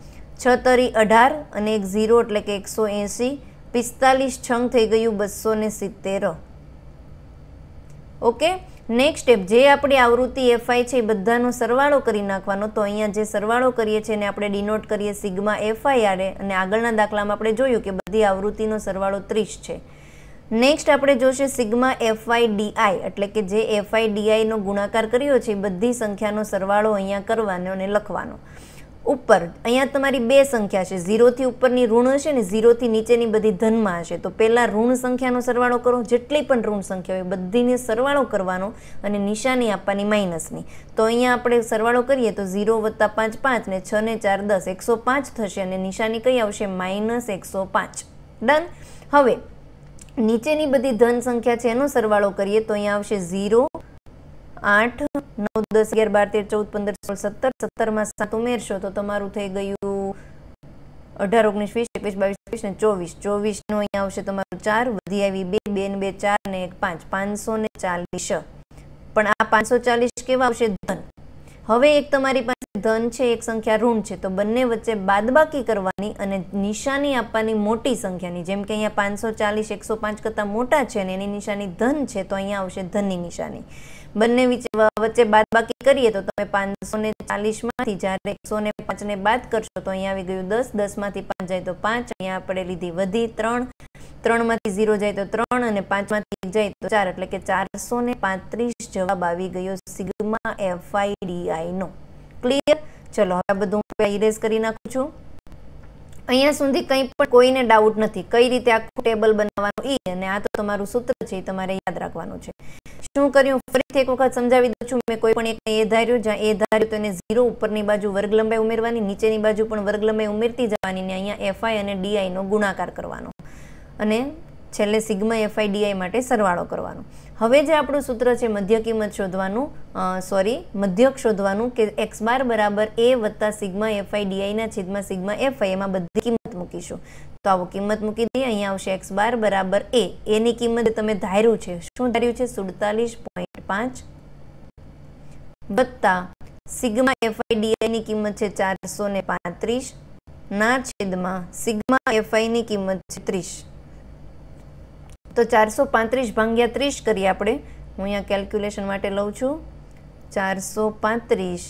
છ તરી અઢાર અને એક ઝીરો એટલે કે એકસો એંસી પિસ્તાલીસ છંગ થઈ ગયું બસો ને સિત્તેર ઓકે નેક્સ્ટ સ્ટેપ જે આપણી આવૃત્તિ એફઆઈ છે એ બધાનો સરવાળો કરી નાખવાનો તો અહીંયા જે સરવાળો કરીએ છીએ એને આપણે ડિનોટ કરીએ સિગ્મા એફઆઈઆરે અને આગળના દાખલામાં આપણે જોયું કે બધી આવૃત્તિનો સરવાળો ત્રીસ છે નેક્સ્ટ આપણે જોશે સિગ્મા એફઆઈ ડીઆઈ એટલે કે જે એફઆઈ ડીઆઈનો ગુણાકાર કર્યો છે બધી સંખ્યાનો સરવાળો અહીંયા કરવાનો અને લખવાનો ઉપર અહીંયા તમારી બે સંખ્યા છે ઝીરોથી ઉપરની ઋણ હશે ને ઝીરોથી નીચેની બધી ધનમાં હશે તો પહેલાં ઋણ સંખ્યાનો સરવાળો કરો જેટલી પણ ઋણ સંખ્યા હોય બધીને સરવાળો કરવાનો અને નિશાની આપવાની માઇનસની તો અહીંયા આપણે સરવાળો કરીએ તો ઝીરો વત્તા પાંચ પાંચ ને છ ને ચાર દસ એકસો પાંચ થશે અને નિશાની કઈ આવશે માઇનસ એકસો પાંચ ડન હવે નીચેની બધી ધન સંખ્યા છે એનો સરવાળો કરીએ તો અહીંયા આવશે ઝીરો આઠ નવ દસ અગિયાર બાર તેર ચૌદ પંદર સોળ સત્તર સત્તરમાં સાત ઉમેરશો તો તમારું થઈ ગયું અઢાર ઓગણીસ વીસ એકવીસ બાવીસ ત્રીસ ને ચોવીસ ચોવીસનું અહીંયા આવશે તમારું ચાર વધી આવી બે બે ને બે ચાર ને એક પાંચ પાંચસો ને ચાલીસ પણ આ પાંચસો ચાલીસ કેવા આવશે ધન હવે એક તમારી પાસે ધન છે એક સંખ્યા ઋણ છે તો બંને વચ્ચે બાદબાકી કરવાની અને નિશાની આપવાની મોટી સંખ્યાની જેમ કે અહીંયા પાંચસો ચાલીસ એકસો પાંચ કરતાં મોટા છે અને એની નિશાની ધન છે તો અહીંયા આવશે ધનની નિશાની બંને વચ્ચે બાદબાકી કરીએ તો તમે પાંચસો ને ચાલીસમાંથી જ્યારે એકસો ને પાંચને બાદ કરશો તો અહીંયા આવી ગયું દસ દસમાંથી પાંચ જાય તો પાંચ અહીંયા આપણે લીધી વધી ત્રણ ત્રણમાંથી ઝીરો જાય તો ત્રણ અને પાંચમાંથી એક જાય તો ચાર એટલે કે ચારસો ને પાંત્રીસ જવાબ આવી ગયો સિગ્મા એફઆઈડીઆઈનો ક્લિયર ચલો હવે બધું હું ઇરેઝ કરી નાખું છું અહીંયા સુધી કંઈ પણ કોઈને ડાઉટ નથી કઈ રીતે આખું ટેબલ બનાવવાનું એ અને આ તો તમારું સૂત્ર છે એ તમારે યાદ રાખવાનું છે શું કર્યું ફરીથી એક વખત સમજાવી દઉં છું મેં કોઈ પણ એક એ ધાર્યું જ્યાં એ ધાર્યું તો એને ઝીરો ઉપરની બાજુ વર્ગલંબાઈ ઉમેરવાની નીચેની બાજુ પણ વર્ગ લંબાઈ ઉમેરતી જવાની ને અહીંયા એફઆઈ અને ડીઆઈનો ગુણાકાર કરવાનો અને છેલ્લે સિગ્મા એફઆઈડીઆઈ માટે સરવાળો કરવાનો હવે જે આપણું સૂત્ર છે મધ્ય કિંમત શોધવાનું સોરી મધ્યક શોધવાનું કે એક્સ બાર બરાબર એ વત્તા સિગ્મા એફઆઈડીઆઈના છેદમાં સિગ્મા એફઆઈ એમાં બધી કિંમત મૂકીશું તો આવો કિંમત મૂકી દઈએ અહીંયા આવશે એક્સ બાર બરાબર એ એની કિંમત તમે ધાર્યું છે શું ધાર્યું છે સુડતાલીસ પોઈન્ટ પાંચ વત્તા સિગ્મા એફઆઈડીઆઈની કિંમત છે ચારસો ને પાંત્રીસ ના છેદમાં સિગ્મા એફઆઈની કિંમત છે ત્રીસ તો ચારસો પાંત્રીસ ભાંગ્યા ત્રીસ કરીએ આપણે હું અહીંયા કેલ્ક્યુલેશન માટે લઉં છું ચારસો પાંત્રીસ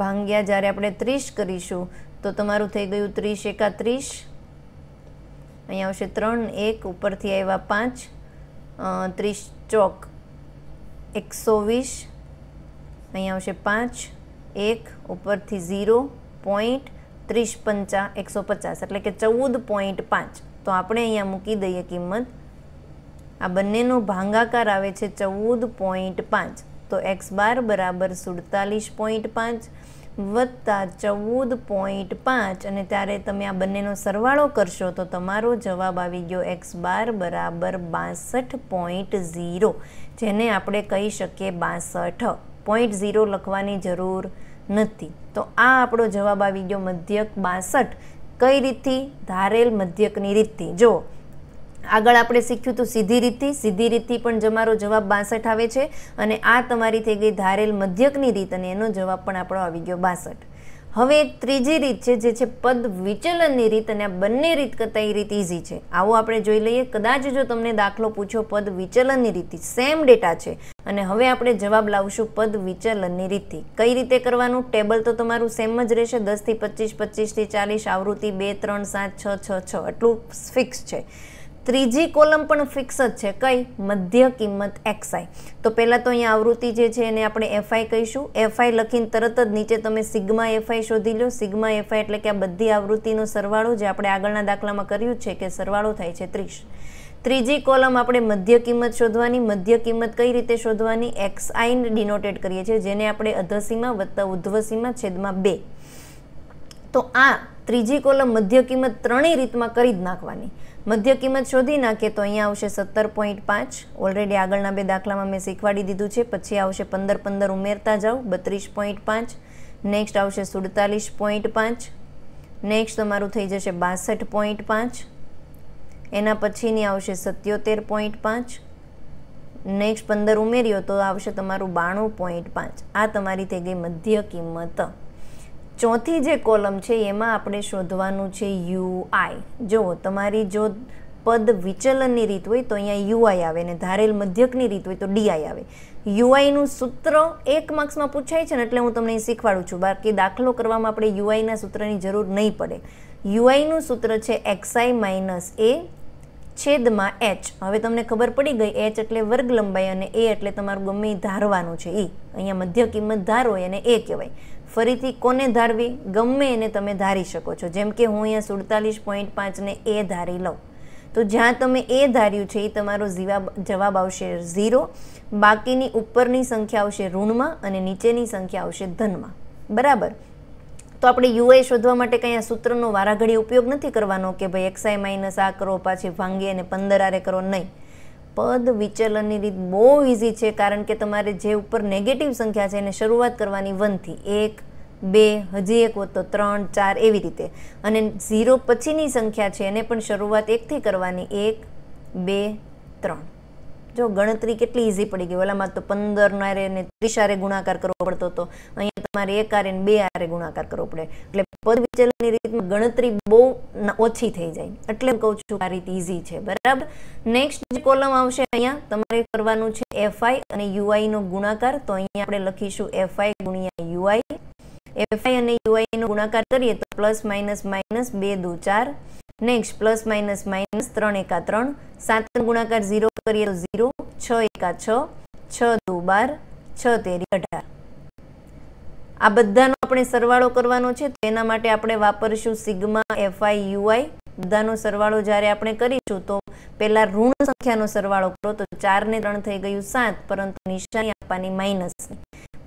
ભાંગ્યા જ્યારે આપણે ત્રીસ કરીશું તો તમારું થઈ ગયું ત્રીસ એકા ત્રીસ અહીંયા આવશે ત્રણ એક ઉપરથી આવ્યા પાંચ ત્રીસ ચોક એકસો વીસ અહીંયા આવશે પાંચ એક ઉપરથી ઝીરો પોઈન્ટ ત્રીસ પંચા એકસો પચાસ એટલે કે ચૌદ પોઈન્ટ પાંચ તો આપણે અહીંયા મૂકી દઈએ કિંમત આ બંનેનો ભાંગાકાર આવે છે ચૌદ પોઈન્ટ પાંચ તો એક્સ બાર બરાબર સુડતાલીસ પોઈન્ટ પાંચ વત્તા ચૌદ પોઈન્ટ પાંચ અને ત્યારે તમે આ બંનેનો સરવાળો કરશો તો તમારો જવાબ આવી ગયો એક્સ બાર બરાબર બાસઠ પોઈન્ટ ઝીરો જેને આપણે કહી શકીએ બાસઠ પોઈન્ટ ઝીરો લખવાની જરૂર નથી તો આ આપણો જવાબ આવી ગયો મધ્યક બાસઠ કઈ રીતથી ધારેલ મધ્યકની રીતથી જો આગળ આપણે શીખ્યું તો સીધી રીતથી સીધી રીતથી પણ તમારો જવાબ બાસઠ આવે છે અને આ તમારી થઈ ગઈ ધારેલ મધ્યકની રીત અને એનો જવાબ પણ આપણો આવી ગયો બાસઠ હવે એક ત્રીજી રીત છે જે છે પદ વિચલનની રીત અને આ બંને રીત કરતાં એ રીત ઇઝી છે આવો આપણે જોઈ લઈએ કદાચ જો તમને દાખલો પૂછ્યો પદ વિચલનની રીતથી સેમ ડેટા છે અને હવે આપણે જવાબ લાવશું પદ વિચલનની રીતથી કઈ રીતે કરવાનું ટેબલ તો તમારું સેમ જ રહેશે દસથી પચીસ પચીસથી ચાલીસ આવૃત્તિ બે ત્રણ સાત છ છ છ આટલું ફિક્સ છે ત્રીજી કોલમ પણ ફિક્સ જ છે કઈ મધ્ય કિંમત એક્સઆઈ તો પહેલાં તો અહીંયા આવૃત્તિ જે છે એને આપણે એફઆઈ કહીશું એફઆઈ લખીને તરત જ નીચે તમે સિગ્મા એફઆઈ શોધી લો સિગ્મા એફઆઈ એટલે કે આ બધી આવૃત્તિનો સરવાળો જે આપણે આગળના દાખલામાં કર્યું છે કે સરવાળો થાય છે ત્રીસ ત્રીજી કોલમ આપણે મધ્ય કિંમત શોધવાની મધ્ય કિંમત કઈ રીતે શોધવાની એક્સઆઈ ડિનોટેડ કરીએ છીએ જેને આપણે અધસીમાં વત્તા ઉધ્વસીમાં છેદમાં બે તો આ ત્રીજી કોલમ મધ્ય કિંમત ત્રણેય રીતમાં કરી જ નાખવાની મધ્ય કિંમત શોધી નાખે તો અહીંયા આવશે સત્તર પોઈન્ટ પાંચ ઓલરેડી આગળના બે દાખલામાં મેં શીખવાડી દીધું છે પછી આવશે પંદર પંદર ઉમેરતા જાઓ બત્રીસ પોઈન્ટ પાંચ નેક્સ્ટ આવશે સુડતાલીસ પોઈન્ટ પાંચ નેક્સ્ટ તમારું થઈ જશે બાસઠ પોઈન્ટ પાંચ એના પછીની આવશે સત્યોતેર પોઈન્ટ પાંચ નેક્સ્ટ પંદર ઉમેર્યો તો આવશે તમારું બાણું પોઈન્ટ પાંચ આ તમારી થઈ ગઈ મધ્ય કિંમત ચોથી જે કોલમ છે એમાં આપણે શોધવાનું છે યુઆઈ જો તમારી જો પદ વિચલનની રીત હોય તો અહીંયા યુઆઈ આવે ને ધારેલ મધ્યકની રીત હોય તો ડીઆઈ આવે યુઆઈનું સૂત્ર એક માર્ક્સમાં પૂછાય છે ને એટલે હું તમને શીખવાડું છું બાકી દાખલો કરવામાં આપણે યુઆઈના સૂત્રની જરૂર નહીં પડે યુઆઈનું સૂત્ર છે એક્સઆઈ માઇનસ એ છેદમાં એચ હવે તમને ખબર પડી ગઈ એચ એટલે વર્ગ લંબાઈ અને એ એટલે તમારું ગમે ધારવાનું છે એ અહીંયા મધ્ય કિંમત ધારો અને એ કહેવાય ફરીથી કોને ધારવી ગમે એને તમે ધારી શકો છો જેમ કે હું અહીંયા સુડતાલીસ પોઈન્ટ પાંચને એ ધારી લઉં તો જ્યાં તમે એ ધાર્યું છે એ તમારો જવાબ આવશે ઝીરો બાકીની ઉપરની સંખ્યા આવશે ઋણમાં અને નીચેની સંખ્યા આવશે ધનમાં બરાબર તો આપણે યુઆઈ શોધવા માટે કંઈ આ સૂત્રનો વારાઘડી ઉપયોગ નથી કરવાનો કે ભાઈ એક્સઆઈ માઇનસ આ કરો પાછી ભાંગી અને પંદર આરે કરો નહીં પદ વિચલનની રીત બહુ ઇઝી છે કારણ કે તમારે જે ઉપર નેગેટિવ સંખ્યા છે એને શરૂઆત કરવાની વનથી એક બે હજી એક તો ત્રણ ચાર એવી રીતે અને ઝીરો પછીની સંખ્યા છે એને પણ શરૂઆત એકથી કરવાની એક બે ત્રણ જો ગણતરી કેટલી ઇઝી પડી ગઈ ઓલામાં તો પંદર નારે ને ત્રીસ આરે ગુણાકાર કરવો પડતો હતો અહીંયા તમારે એક આરે બે આરે ગુણાકાર કરવો પડે એટલે પદ વિચલનની રીતમાં ગણતરી બહુ ઓછી થઈ જાય એટલે કહું છું આ રીત ઇઝી છે બરાબર નેક્સ્ટ જે કોલમ આવશે અહીંયા તમારે કરવાનું છે એફઆઈ અને યુઆઈ નો ગુણાકાર તો અહીંયા આપણે લખીશું એફઆઈ ગુણ્યા યુઆઈ એફઆઈ અને યુઆઈ નો ગુણાકાર કરીએ તો પ્લસ માઇનસ માઇનસ બે દુ ચાર નેક્સ્ટ પ્લસ માઇનસ માઇનસ ત્રણ એકા ત્રણ સાત ગુણાકાર ઝીરો કરીએ તો ઝીરો છ એકા છ છ દુ બાર છ તેરી અઢાર આ બધાનો આપણે સરવાળો કરવાનો છે તો એના માટે આપણે વાપરશું સિગ્મા એફઆઈ યુઆઈ બધાનો સરવાળો જ્યારે આપણે કરીશું તો પહેલાં ઋણ સંખ્યાનો સરવાળો કરો તો ચારને ત્રણ થઈ ગયું સાત પરંતુ નિશાની આપવાની માઇનસ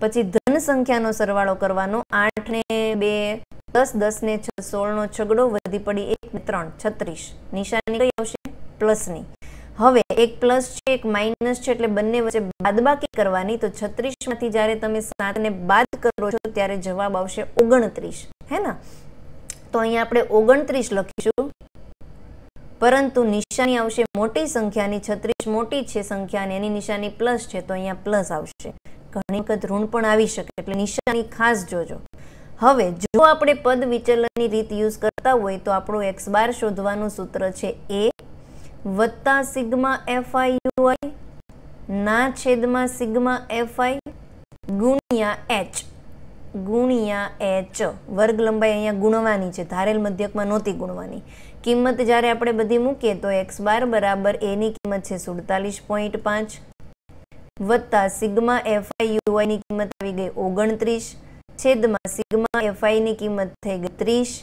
પછી ધન સંખ્યાનો સરવાળો કરવાનો આઠને બે દસ દસને છ સોળનો છગડો વધી પડી એક ને ત્રણ છત્રીસ નિશાની કઈ આવશે પ્લસની હવે એક પ્લસ છે એક માઇનસ છે એટલે બંને વચ્ચે બાદબાકી કરવાની તો માંથી જ્યારે તમે સાત ને બાદ કરો છો ત્યારે જવાબ આવશે ઓગણત્રીસ હે ને તો અહીંયા આપણે ઓગણત્રીસ લખીશું પરંતુ નિશાની આવશે મોટી સંખ્યાની છત્રીસ મોટી છે સંખ્યાની એની નિશાની પ્લસ છે તો અહીંયા પ્લસ આવશે ઘણી વખત ઋણ પણ આવી શકે એટલે નિશાની ખાસ જોજો હવે જો આપણે પદ વિચલનની રીત યુઝ કરતા હોય તો આપણું એક્સ બાર શોધવાનું સૂત્ર છે એ વત્તા સિગ્મા એફઆઈ ના છેદમાં સિગ્મા એફઆઈ ગુણ્યા એચ ગુણ્યા એચ વર્ગ લંબાઈ અહીંયા ગુણવાની છે ધારેલ મધ્યકમાં નહોતી ગુણવાની કિંમત જ્યારે આપણે બધી મૂકીએ તો એક્સ બાર બરાબર એની કિંમત છે સુડતાલીસ પોઈન્ટ પાંચ વત્તા સિગ્મા એફઆઈ યુઆઈની કિંમત આવી ગઈ ઓગણત્રીસ છેદમાં સિગ્મા એફઆઈની કિંમત થઈ ગઈ ત્રીસ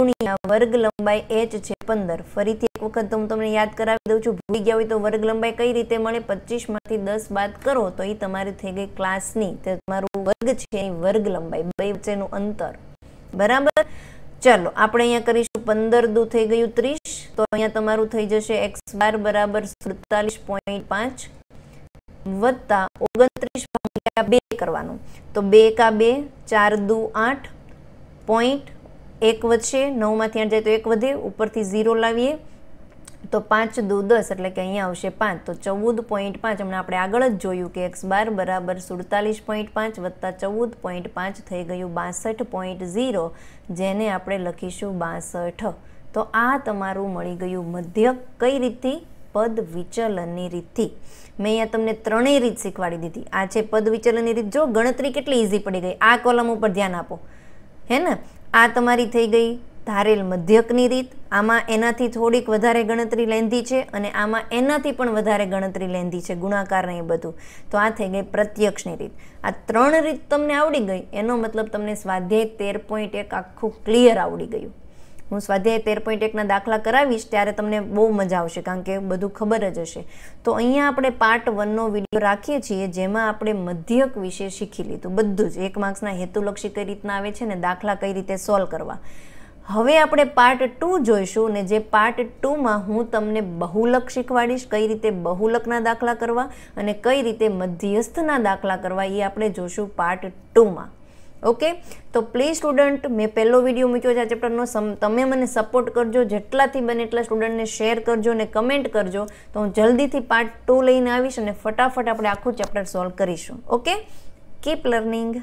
ગુણ્યા વર્ગ લંબાઈ એચ છે પંદર ફરીથી એક વખત હું તમને યાદ કરાવી દઉં છું ભૂલી ગયા હોય તો વર્ગ લંબાઈ કઈ રીતે મળે પચીસમાંથી દસ બાદ કરો તો એ તમારી થઈ ગઈ ક્લાસની તે તમારું વર્ગ છે વર્ગ લંબાઈ બે વચ્ચેનું અંતર બરાબર ચાલો આપણે અહીંયા કરીશું પંદર દુ થઈ ગયું ત્રીસ તો અહીંયા તમારું થઈ જશે એક્સ બાર બરાબર સુડતાલીસ પોઈન્ટ પાંચ વત્તા ઓગણત્રીસ ભાગ્યા બે કરવાનું તો બે કા બે ચાર દુ આઠ પોઈન્ટ એક વધશે નવમાંથી આઠ જાય તો એક વધે ઉપરથી ઝીરો લાવીએ તો પાંચ દુ દસ એટલે કે અહીંયા આવશે પાંચ તો ચૌદ પોઈન્ટ પાંચ હમણાં આપણે આગળ જ જોયું કે એક્સ બાર બરાબર સુડતાલીસ પોઈન્ટ પાંચ વત્તા ચૌદ પોઈન્ટ પાંચ થઈ ગયું બાસઠ પોઈન્ટ ઝીરો જેને આપણે લખીશું બાસઠ તો આ તમારું મળી ગયું મધ્ય કઈ રીતથી પદ વિચલનની રીતથી મેં અહીંયા તમને ત્રણેય રીત શીખવાડી દીધી આ છે પદ વિચલનની રીત જો ગણતરી કેટલી ઇઝી પડી ગઈ આ કોલમ ઉપર ધ્યાન આપો હે ને આ તમારી થઈ ગઈ ધારેલ મધ્યકની રીત આમાં એનાથી થોડીક વધારે ગણતરી લેંધી છે અને આમાં એનાથી પણ વધારે ગણતરી લેંધી છે ગુણાકાર ને એ બધું તો આ થઈ ગઈ પ્રત્યક્ષની રીત આ ત્રણ રીત તમને આવડી ગઈ એનો મતલબ તમને સ્વાધ્યાય તેર પોઈન્ટ એક આખું ક્લિયર આવડી ગયું હું સ્વાધ્યાય તેર પોઈન્ટ એકના દાખલા કરાવીશ ત્યારે તમને બહુ મજા આવશે કારણ કે બધું ખબર જ હશે તો અહીંયા આપણે પાર્ટ વનનો વિડીયો રાખીએ છીએ જેમાં આપણે મધ્યક વિશે શીખી લીધું બધું જ એક માર્ક્સના હેતુલક્ષી કઈ રીતના આવે છે ને દાખલા કઈ રીતે સોલ્વ કરવા હવે આપણે પાર્ટ ટુ જોઈશું ને જે પાર્ટ ટુમાં હું તમને બહુલક શીખવાડીશ કઈ રીતે બહુલકના દાખલા કરવા અને કઈ રીતે મધ્યસ્થના દાખલા કરવા એ આપણે જોશું પાર્ટ ટુમાં ઓકે તો પ્લીઝ સ્ટુડન્ટ મેં પહેલો વિડીયો મૂક્યો છે આ ચેપ્ટરનો તમે મને સપોર્ટ કરજો જેટલાથી બને એટલા સ્ટુડન્ટને શેર કરજો અને કમેન્ટ કરજો તો હું જલ્દીથી પાર્ટ ટુ લઈને આવીશ અને ફટાફટ આપણે આખું ચેપ્ટર સોલ્વ કરીશું ઓકે કીપ લર્નિંગ